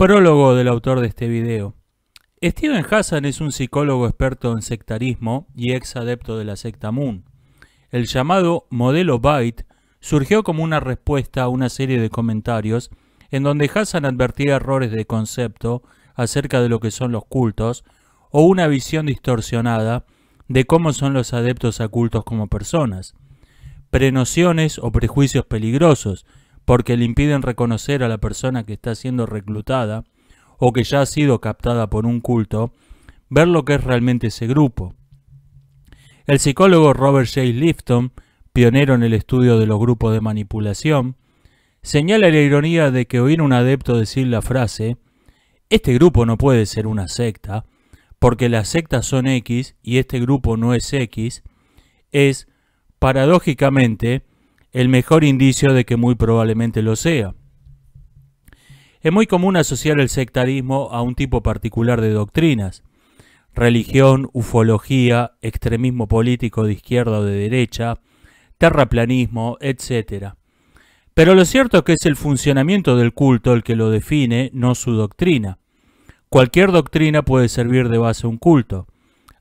Prólogo del autor de este video. Steven Hassan es un psicólogo experto en sectarismo y ex adepto de la secta Moon. El llamado modelo Byte surgió como una respuesta a una serie de comentarios en donde Hassan advertía errores de concepto acerca de lo que son los cultos o una visión distorsionada de cómo son los adeptos a cultos como personas, prenociones o prejuicios peligrosos porque le impiden reconocer a la persona que está siendo reclutada o que ya ha sido captada por un culto, ver lo que es realmente ese grupo. El psicólogo Robert J. Lifton, pionero en el estudio de los grupos de manipulación, señala la ironía de que oír un adepto decir la frase, este grupo no puede ser una secta, porque las sectas son X y este grupo no es X, es, paradójicamente, el mejor indicio de que muy probablemente lo sea. Es muy común asociar el sectarismo a un tipo particular de doctrinas, religión, ufología, extremismo político de izquierda o de derecha, terraplanismo, etc. Pero lo cierto es que es el funcionamiento del culto el que lo define, no su doctrina. Cualquier doctrina puede servir de base a un culto.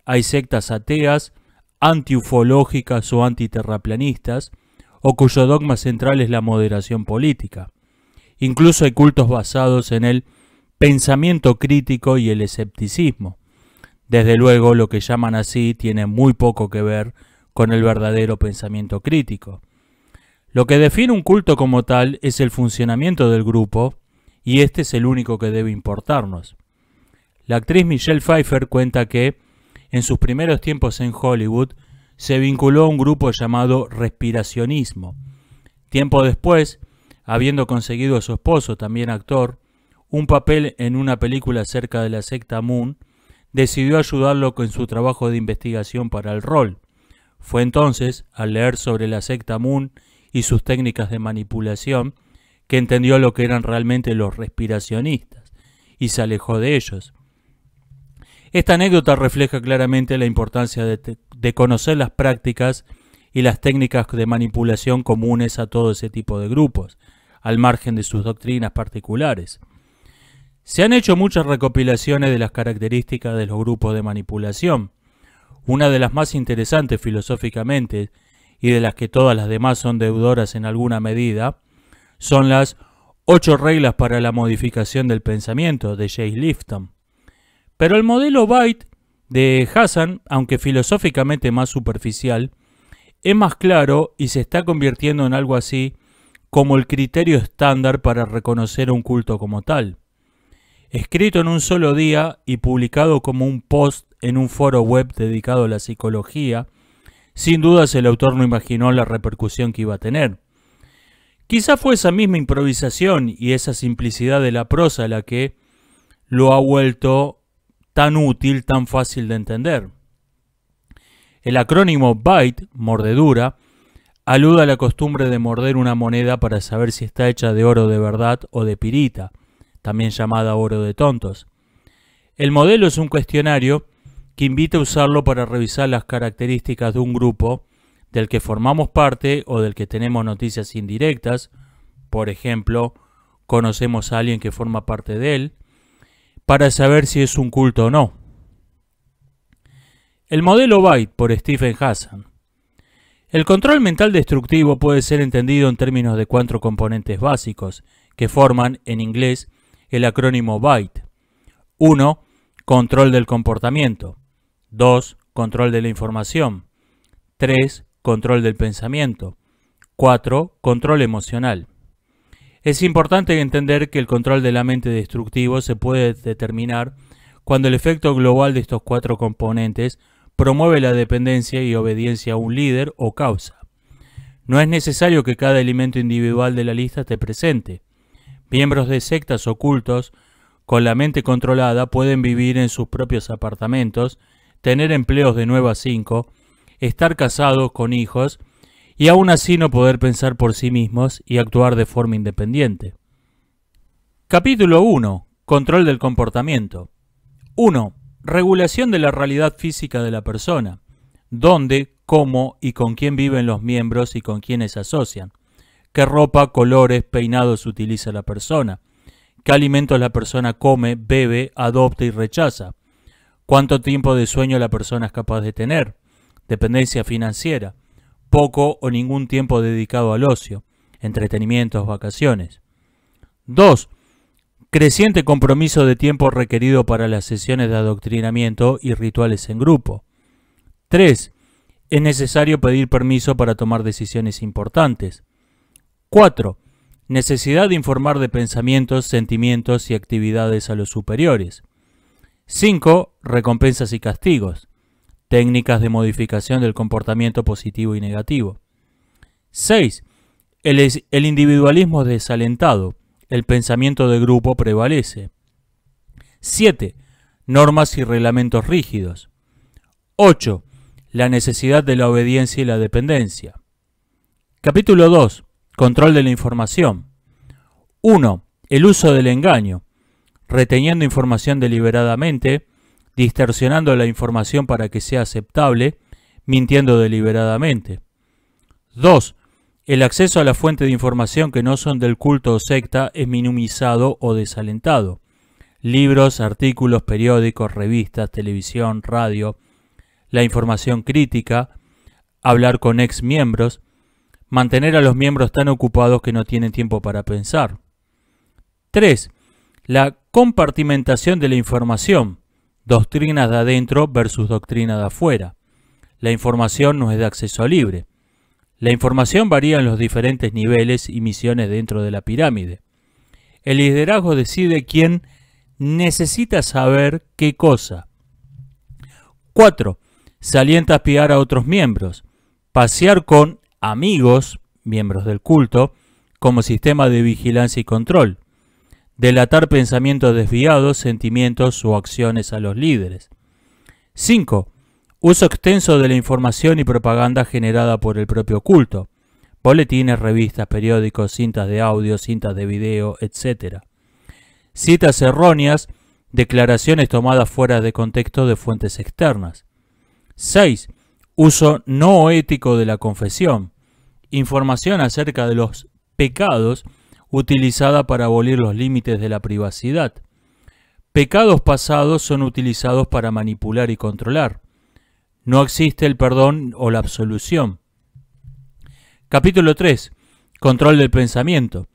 Hay sectas ateas, antiufológicas o antiterraplanistas, o cuyo dogma central es la moderación política. Incluso hay cultos basados en el pensamiento crítico y el escepticismo. Desde luego, lo que llaman así tiene muy poco que ver con el verdadero pensamiento crítico. Lo que define un culto como tal es el funcionamiento del grupo, y este es el único que debe importarnos. La actriz Michelle Pfeiffer cuenta que, en sus primeros tiempos en Hollywood, se vinculó a un grupo llamado Respiracionismo. Tiempo después, habiendo conseguido a su esposo, también actor, un papel en una película acerca de la secta Moon, decidió ayudarlo con su trabajo de investigación para el rol. Fue entonces, al leer sobre la secta Moon y sus técnicas de manipulación, que entendió lo que eran realmente los respiracionistas y se alejó de ellos. Esta anécdota refleja claramente la importancia de, de conocer las prácticas y las técnicas de manipulación comunes a todo ese tipo de grupos, al margen de sus doctrinas particulares. Se han hecho muchas recopilaciones de las características de los grupos de manipulación, una de las más interesantes filosóficamente y de las que todas las demás son deudoras en alguna medida, son las ocho reglas para la modificación del pensamiento de Jay Lifton. Pero el modelo Byte de Hassan, aunque filosóficamente más superficial, es más claro y se está convirtiendo en algo así como el criterio estándar para reconocer un culto como tal. Escrito en un solo día y publicado como un post en un foro web dedicado a la psicología, sin dudas el autor no imaginó la repercusión que iba a tener. Quizá fue esa misma improvisación y esa simplicidad de la prosa la que lo ha vuelto tan útil, tan fácil de entender. El acrónimo bite, mordedura, alude a la costumbre de morder una moneda para saber si está hecha de oro de verdad o de pirita, también llamada oro de tontos. El modelo es un cuestionario que invita a usarlo para revisar las características de un grupo del que formamos parte o del que tenemos noticias indirectas, por ejemplo, conocemos a alguien que forma parte de él, para saber si es un culto o no. El modelo Byte por Stephen Hassan. El control mental destructivo puede ser entendido en términos de cuatro componentes básicos que forman en inglés el acrónimo Byte. 1. Control del comportamiento. 2. Control de la información. 3. Control del pensamiento. 4. Control emocional. Es importante entender que el control de la mente destructivo se puede determinar cuando el efecto global de estos cuatro componentes promueve la dependencia y obediencia a un líder o causa. No es necesario que cada elemento individual de la lista esté presente. Miembros de sectas ocultos con la mente controlada pueden vivir en sus propios apartamentos, tener empleos de 9 a 5, estar casados con hijos y aún así no poder pensar por sí mismos y actuar de forma independiente. Capítulo 1. Control del comportamiento. 1. Regulación de la realidad física de la persona. Dónde, cómo y con quién viven los miembros y con quiénes se asocian. Qué ropa, colores, peinados utiliza la persona. Qué alimentos la persona come, bebe, adopta y rechaza. Cuánto tiempo de sueño la persona es capaz de tener. Dependencia financiera poco o ningún tiempo dedicado al ocio, entretenimientos, vacaciones. 2. Creciente compromiso de tiempo requerido para las sesiones de adoctrinamiento y rituales en grupo. 3. Es necesario pedir permiso para tomar decisiones importantes. 4. Necesidad de informar de pensamientos, sentimientos y actividades a los superiores. 5. Recompensas y castigos técnicas de modificación del comportamiento positivo y negativo. 6. El, individualismo desalentado, el pensamiento de grupo prevalece. 7. Normas y reglamentos rígidos. 8. La necesidad de la obediencia y la dependencia. Capítulo 2. Control de la información. 1. El uso del engaño, reteniendo información deliberadamente, distorsionando la información para que sea aceptable, mintiendo deliberadamente. 2. El acceso a la fuente de información que no son del culto o secta es minimizado o desalentado. Libros, artículos, periódicos, revistas, televisión, radio, la información crítica, hablar con ex miembros, mantener a los miembros tan ocupados que no tienen tiempo para pensar. 3. La compartimentación de la información doctrinas de adentro versus doctrinas de afuera. La información no es de acceso libre. La información varía en los diferentes niveles y misiones dentro de la pirámide. El liderazgo decide quién necesita saber qué cosa. 4. Se alienta a espiar a otros miembros. Pasear con amigos, miembros del culto, como sistema de vigilancia y control delatar pensamientos desviados, sentimientos o acciones a los líderes. 5. Uso extenso de la información y propaganda generada por el propio culto. Boletines, revistas, periódicos, cintas de audio, cintas de video, etc. Citas erróneas, declaraciones tomadas fuera de contexto de fuentes externas. 6. Uso no ético de la confesión. Información acerca de los pecados utilizada para abolir los límites de la privacidad. Pecados pasados son utilizados para manipular y controlar. No existe el perdón o la absolución. Capítulo 3. Control del pensamiento.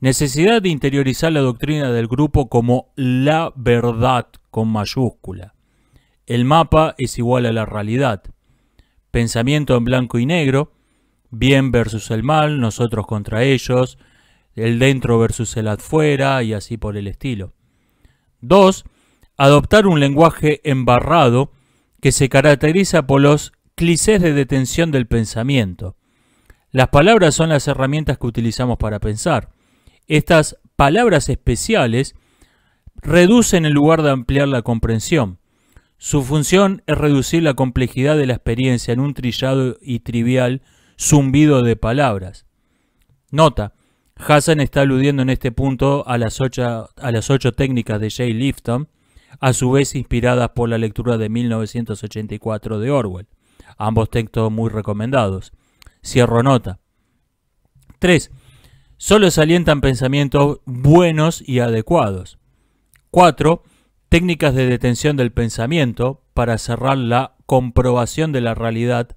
Necesidad de interiorizar la doctrina del grupo como la verdad con mayúscula. El mapa es igual a la realidad. Pensamiento en blanco y negro. Bien versus el mal, nosotros contra ellos, el dentro versus el afuera y así por el estilo. 2. Adoptar un lenguaje embarrado que se caracteriza por los clichés de detención del pensamiento. Las palabras son las herramientas que utilizamos para pensar. Estas palabras especiales reducen en lugar de ampliar la comprensión. Su función es reducir la complejidad de la experiencia en un trillado y trivial zumbido de palabras. Nota, Hassan está aludiendo en este punto a las ocho, técnicas de Jay Lifton, a su vez inspiradas por la lectura de 1984 de Orwell. Ambos textos muy recomendados. Cierro nota. 3. Solo se alientan pensamientos buenos y adecuados. 4. Técnicas de detención del pensamiento para cerrar la comprobación de la realidad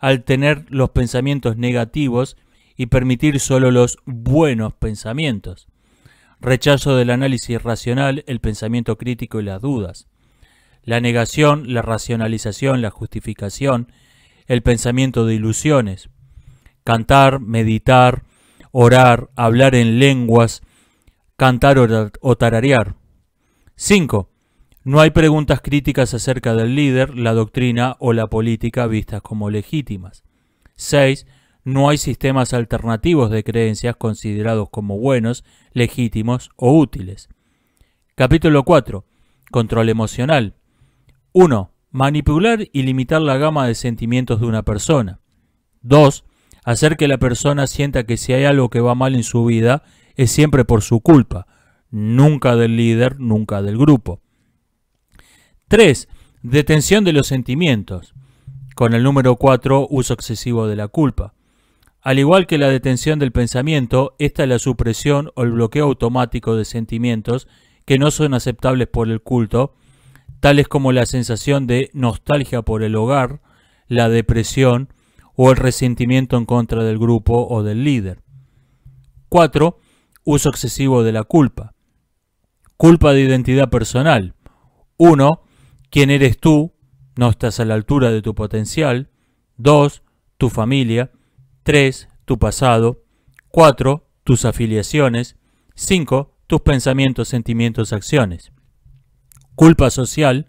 al tener los pensamientos negativos y permitir solo los buenos pensamientos. Rechazo del análisis racional, el pensamiento crítico y las dudas. La negación, la racionalización, la justificación, el pensamiento de ilusiones. Cantar, meditar, orar, hablar en lenguas, cantar o tararear. 5. No hay preguntas críticas acerca del líder, la doctrina o la política vistas como legítimas. 6 no hay sistemas alternativos de creencias considerados como buenos, legítimos o útiles. Capítulo 4. Control emocional. 1. Manipular y limitar la gama de sentimientos de una persona. 2. Hacer que la persona sienta que si hay algo que va mal en su vida, es siempre por su culpa, nunca del líder, nunca del grupo. 3. Detención de los sentimientos. Con el número 4, uso excesivo de la culpa. Al igual que la detención del pensamiento, esta es la supresión o el bloqueo automático de sentimientos que no son aceptables por el culto, tales como la sensación de nostalgia por el hogar, la depresión o el resentimiento en contra del grupo o del líder. 4. Uso excesivo de la culpa. Culpa de identidad personal. 1. ¿Quién eres tú? No estás a la altura de tu potencial. 2. Tu familia. 3. Tu pasado. 4. Tus afiliaciones. 5. Tus pensamientos, sentimientos, acciones. Culpa social.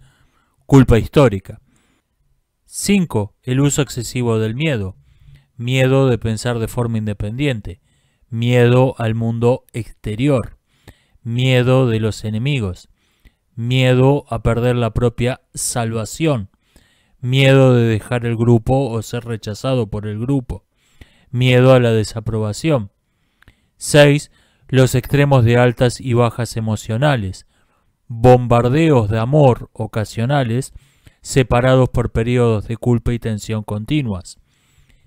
Culpa histórica. 5. El uso excesivo del miedo. Miedo de pensar de forma independiente. Miedo al mundo exterior. Miedo de los enemigos. Miedo a perder la propia salvación. Miedo de dejar el grupo o ser rechazado por el grupo miedo a la desaprobación. 6. Los extremos de altas y bajas emocionales, bombardeos de amor ocasionales, separados por periodos de culpa y tensión continuas.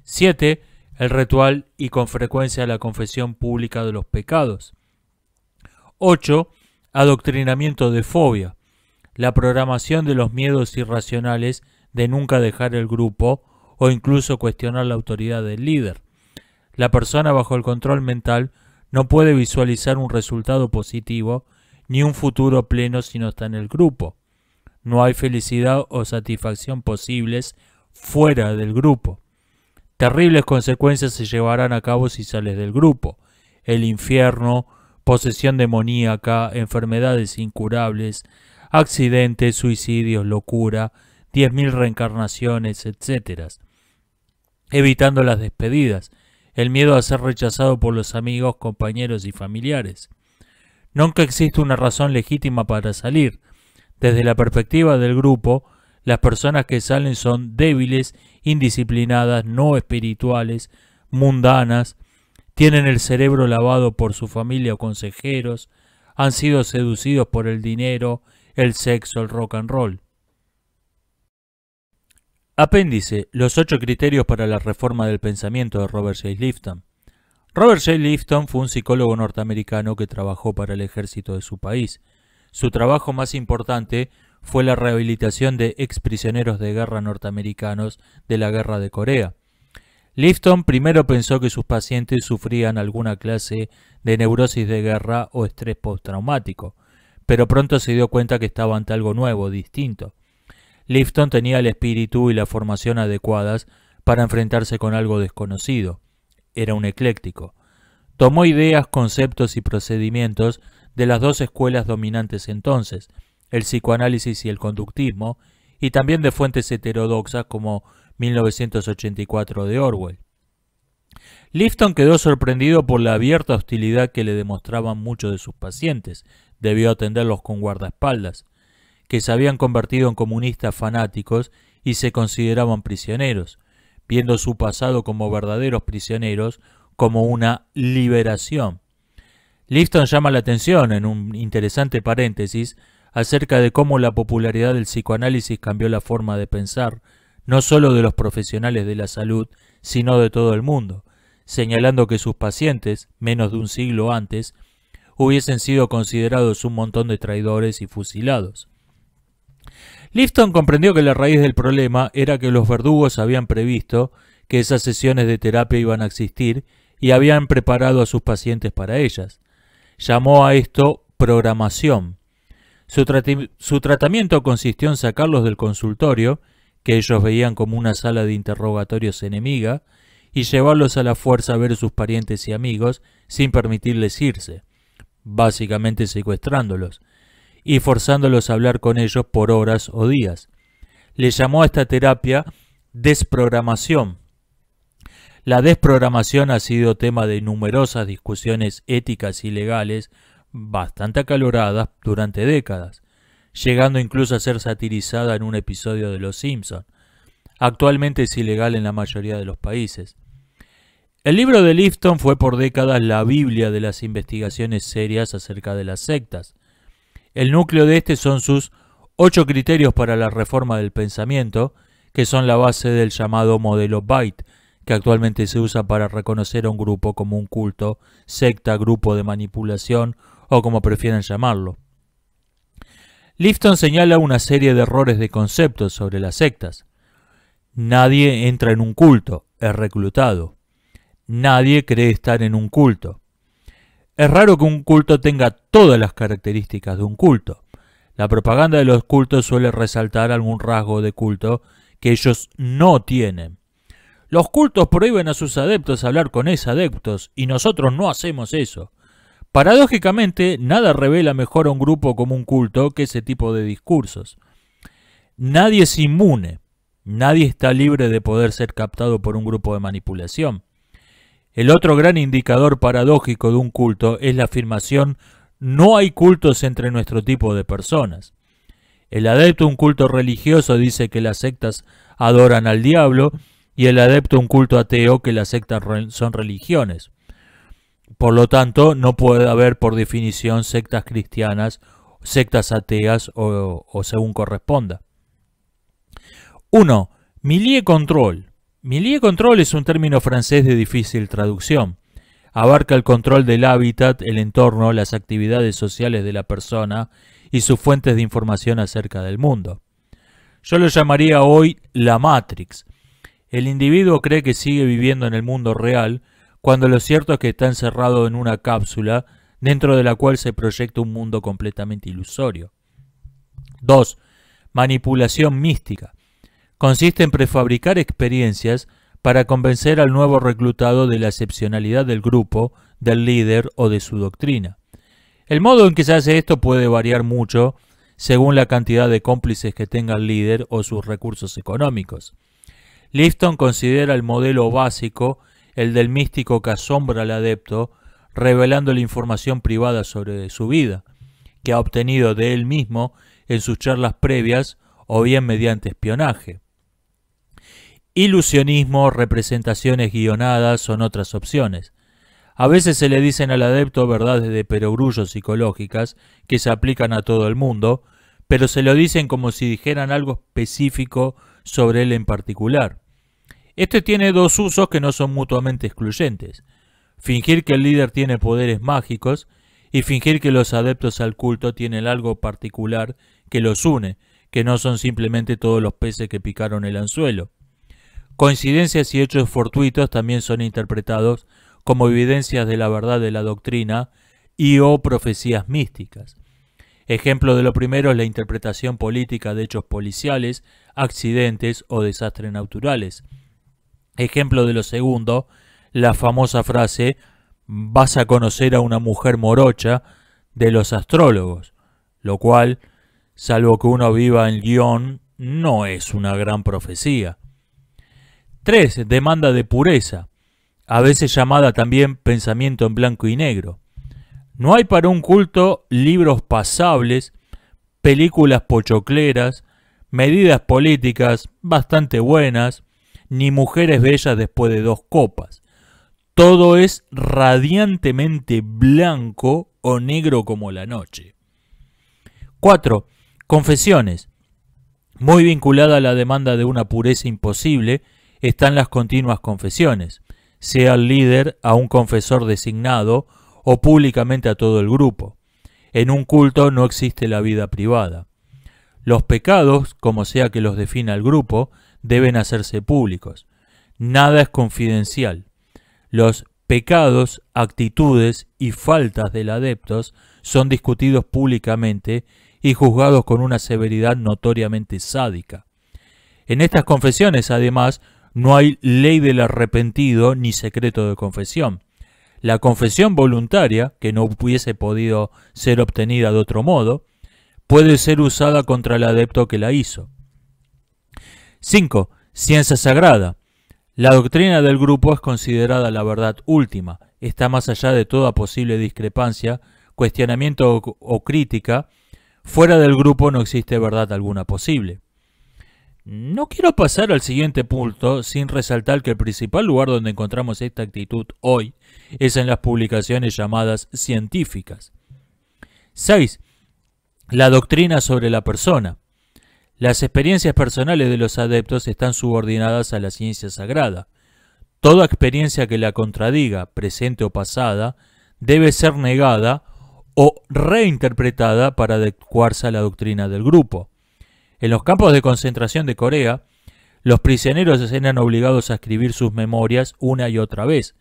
7. El ritual y con frecuencia la confesión pública de los pecados. 8. Adoctrinamiento de fobia. La programación de los miedos irracionales de nunca dejar el grupo o incluso cuestionar la autoridad del líder. La persona bajo el control mental no puede visualizar un resultado positivo ni un futuro pleno si no está en el grupo. No hay felicidad o satisfacción posibles fuera del grupo. Terribles consecuencias se llevarán a cabo si sales del grupo. El infierno, posesión demoníaca, enfermedades incurables, accidentes, suicidios, locura, 10.000 reencarnaciones, etc. Evitando las despedidas el miedo a ser rechazado por los amigos, compañeros y familiares. Nunca existe una razón legítima para salir. Desde la perspectiva del grupo, las personas que salen son débiles, indisciplinadas, no espirituales, mundanas, tienen el cerebro lavado por su familia o consejeros, han sido seducidos por el dinero, el sexo, el rock and roll. Apéndice: Los ocho criterios para la reforma del pensamiento de Robert J. Lifton. Robert J. Lifton fue un psicólogo norteamericano que trabajó para el ejército de su país. Su trabajo más importante fue la rehabilitación de exprisioneros de guerra norteamericanos de la guerra de Corea. Lifton primero pensó que sus pacientes sufrían alguna clase de neurosis de guerra o estrés postraumático, pero pronto se dio cuenta que estaba ante algo nuevo, distinto. Lifton tenía el espíritu y la formación adecuadas para enfrentarse con algo desconocido. Era un ecléctico. Tomó ideas, conceptos y procedimientos de las dos escuelas dominantes entonces, el psicoanálisis y el conductismo, y también de fuentes heterodoxas como 1984 de Orwell. Lifton quedó sorprendido por la abierta hostilidad que le demostraban muchos de sus pacientes. Debió atenderlos con guardaespaldas que se habían convertido en comunistas fanáticos y se consideraban prisioneros, viendo su pasado como verdaderos prisioneros, como una liberación. Lifton llama la atención en un interesante paréntesis acerca de cómo la popularidad del psicoanálisis cambió la forma de pensar, no solo de los profesionales de la salud, sino de todo el mundo, señalando que sus pacientes, menos de un siglo antes, hubiesen sido considerados un montón de traidores y fusilados. Lifton comprendió que la raíz del problema era que los verdugos habían previsto que esas sesiones de terapia iban a existir y habían preparado a sus pacientes para ellas. Llamó a esto programación. Su, tratamiento consistió en sacarlos del consultorio, que ellos veían como una sala de interrogatorios enemiga, y llevarlos a la fuerza a ver a sus parientes y amigos sin permitirles irse, básicamente secuestrándolos y forzándolos a hablar con ellos por horas o días. Le llamó a esta terapia desprogramación. La desprogramación ha sido tema de numerosas discusiones éticas y legales bastante acaloradas durante décadas, llegando incluso a ser satirizada en un episodio de Los Simpson. Actualmente es ilegal en la mayoría de los países. El libro de Lifton fue por décadas la Biblia de las investigaciones serias acerca de las sectas. El núcleo de este son sus ocho criterios para la reforma del pensamiento, que son la base del llamado modelo Byte, que actualmente se usa para reconocer a un grupo como un culto, secta, grupo de manipulación o como prefieran llamarlo. Lifton señala una serie de errores de conceptos sobre las sectas. Nadie entra en un culto, es reclutado. Nadie cree estar en un culto, es raro que un culto tenga todas las características de un culto. La propaganda de los cultos suele resaltar algún rasgo de culto que ellos no tienen. Los cultos prohíben a sus adeptos hablar con ex adeptos y nosotros no hacemos eso. Paradójicamente, nada revela mejor a un grupo como un culto que ese tipo de discursos. Nadie es inmune, nadie está libre de poder ser captado por un grupo de manipulación. El otro gran indicador paradójico de un culto es la afirmación no hay cultos entre nuestro tipo de personas. El adepto a un culto religioso dice que las sectas adoran al diablo y el adepto a un culto ateo que las sectas son religiones. Por lo tanto, no puede haber por definición sectas cristianas, sectas ateas o, o según corresponda. 1. Milie control. Milieu control es un término francés de difícil traducción. Abarca el control del hábitat, el entorno, las actividades sociales de la persona y sus fuentes de información acerca del mundo. Yo lo llamaría hoy la Matrix. El individuo cree que sigue viviendo en el mundo real, cuando lo cierto es que está encerrado en una cápsula dentro de la cual se proyecta un mundo completamente ilusorio. 2. Manipulación mística consiste en prefabricar experiencias para convencer al nuevo reclutado de la excepcionalidad del grupo, del líder o de su doctrina. El modo en que se hace esto puede variar mucho según la cantidad de cómplices que tenga el líder o sus recursos económicos. Lifton considera el modelo básico el del místico que asombra al adepto, revelando la información privada sobre su vida, que ha obtenido de él mismo en sus charlas previas o bien mediante espionaje. Ilusionismo, representaciones guionadas son otras opciones. A veces se le dicen al adepto verdades de perogrullos psicológicas que se aplican a todo el mundo, pero se lo dicen como si dijeran algo específico sobre él en particular. Este tiene dos usos que no son mutuamente excluyentes. Fingir que el líder tiene poderes mágicos y fingir que los adeptos al culto tienen algo particular que los une, que no son simplemente todos los peces que picaron el anzuelo. Coincidencias y hechos fortuitos también son interpretados como evidencias de la verdad de la doctrina y o profecías místicas. Ejemplo de lo primero es la interpretación política de hechos policiales, accidentes o desastres naturales. Ejemplo de lo segundo, la famosa frase vas a conocer a una mujer morocha de los astrólogos, lo cual, salvo que uno viva en Lyon, no es una gran profecía. 3. Demanda de pureza, a veces llamada también pensamiento en blanco y negro. No hay para un culto libros pasables, películas pochocleras, medidas políticas bastante buenas, ni mujeres bellas después de dos copas. Todo es radiantemente blanco o negro como la noche. 4. Confesiones. Muy vinculada a la demanda de una pureza imposible, están las continuas confesiones, sea el líder a un confesor designado o públicamente a todo el grupo. En un culto no existe la vida privada. Los pecados, como sea que los defina el grupo, deben hacerse públicos. Nada es confidencial. Los pecados, actitudes y faltas del adeptos son discutidos públicamente y juzgados con una severidad notoriamente sádica. En estas confesiones, además, no hay ley del arrepentido ni secreto de confesión. La confesión voluntaria, que no hubiese podido ser obtenida de otro modo, puede ser usada contra el adepto que la hizo. 5. Ciencia sagrada. La doctrina del grupo es considerada la verdad última, está más allá de toda posible discrepancia, cuestionamiento o, o crítica, fuera del grupo no existe verdad alguna posible. No quiero pasar al siguiente punto sin resaltar que el principal lugar donde encontramos esta actitud hoy es en las publicaciones llamadas científicas. 6. La doctrina sobre la persona. Las experiencias personales de los adeptos están subordinadas a la ciencia sagrada. Toda experiencia que la contradiga, presente o pasada, debe ser negada o reinterpretada para adecuarse a la doctrina del grupo. En los campos de concentración de Corea, los prisioneros eran obligados a escribir sus memorias una y otra vez.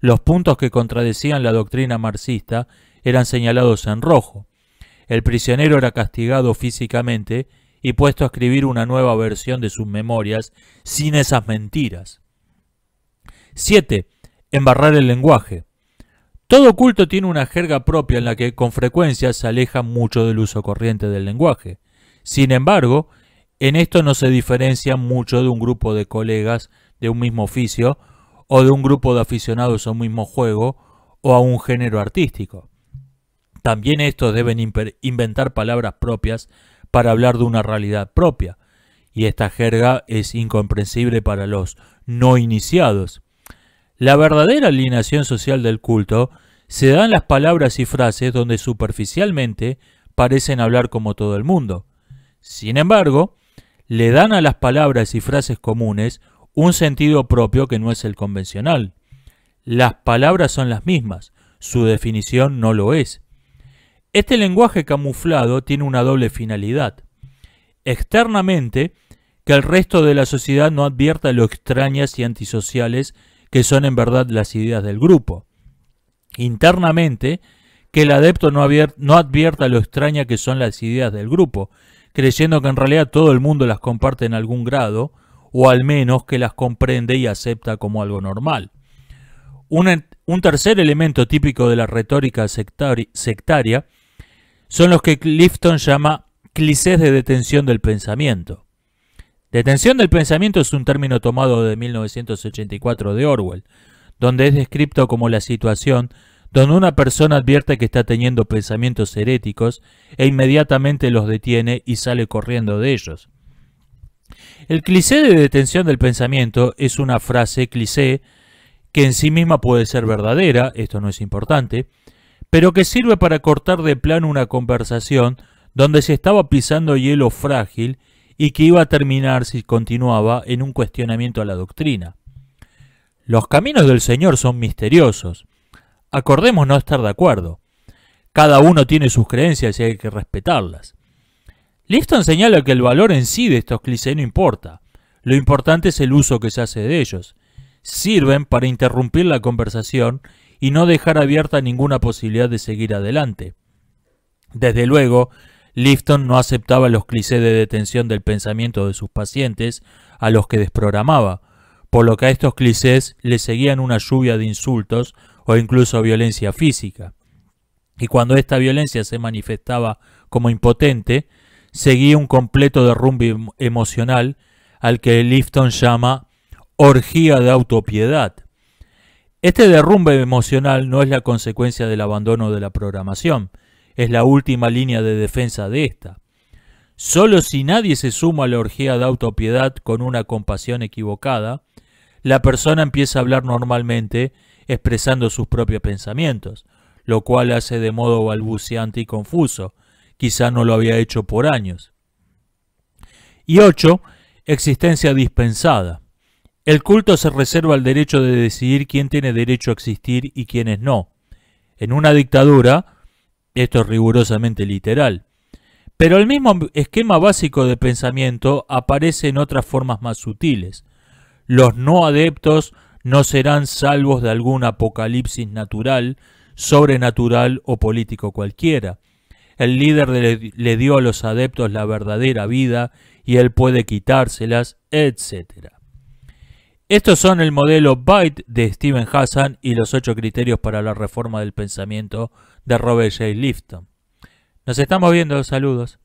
Los puntos que contradecían la doctrina marxista eran señalados en rojo. El prisionero era castigado físicamente y puesto a escribir una nueva versión de sus memorias sin esas mentiras. 7. Embarrar el lenguaje. Todo culto tiene una jerga propia en la que con frecuencia se aleja mucho del uso corriente del lenguaje. Sin embargo, en esto no se diferencia mucho de un grupo de colegas de un mismo oficio o de un grupo de aficionados a un mismo juego o a un género artístico. También estos deben inventar palabras propias para hablar de una realidad propia, y esta jerga es incomprensible para los no iniciados. La verdadera alineación social del culto se da en las palabras y frases donde superficialmente parecen hablar como todo el mundo. Sin embargo, le dan a las palabras y frases comunes un sentido propio que no es el convencional. Las palabras son las mismas, su definición no lo es. Este lenguaje camuflado tiene una doble finalidad. Externamente, que el resto de la sociedad no advierta lo extrañas y antisociales que son en verdad las ideas del grupo. Internamente, que el adepto no, advierta lo extraña que son las ideas del grupo, creyendo que en realidad todo el mundo las comparte en algún grado, o al menos que las comprende y acepta como algo normal. Un, tercer elemento típico de la retórica sectaria son los que Clifton llama clichés de detención del pensamiento. Detención del pensamiento es un término tomado de 1984 de Orwell, donde es descrito como la situación donde una persona advierte que está teniendo pensamientos heréticos e inmediatamente los detiene y sale corriendo de ellos. El cliché de detención del pensamiento es una frase cliché que en sí misma puede ser verdadera, esto no es importante, pero que sirve para cortar de plano una conversación donde se estaba pisando hielo frágil y que iba a terminar si continuaba en un cuestionamiento a la doctrina. Los caminos del Señor son misteriosos, Acordemos no estar de acuerdo. Cada uno tiene sus creencias y hay que respetarlas. Lifton señala que el valor en sí de estos clichés no importa. Lo importante es el uso que se hace de ellos. Sirven para interrumpir la conversación y no dejar abierta ninguna posibilidad de seguir adelante. Desde luego, Lifton no aceptaba los clichés de detención del pensamiento de sus pacientes a los que desprogramaba, por lo que a estos clichés le seguían una lluvia de insultos o incluso violencia física. Y cuando esta violencia se manifestaba como impotente, seguía un completo derrumbe em-, emocional al que Lifton llama orgía de autopiedad. Este derrumbe emocional no es la consecuencia del abandono de la programación, es la última línea de defensa de esta. Solo si nadie se suma a la orgía de autopiedad con una compasión equivocada, la persona empieza a hablar normalmente expresando sus propios pensamientos, lo cual hace de modo balbuceante y confuso, quizá no lo había hecho por años. Y 8. Existencia dispensada. El culto se reserva el derecho de decidir quién tiene derecho a existir y quiénes no. En una dictadura, esto es rigurosamente literal. Pero el mismo esquema básico de pensamiento aparece en otras formas más sutiles. Los no adeptos no serán salvos de algún apocalipsis natural, sobrenatural o político cualquiera. El líder le, dio a los adeptos la verdadera vida y él puede quitárselas, etc. Estos son el modelo Byte de Stephen Hassan y los ocho criterios para la reforma del pensamiento de Robert J. Lifton. Nos estamos viendo, saludos.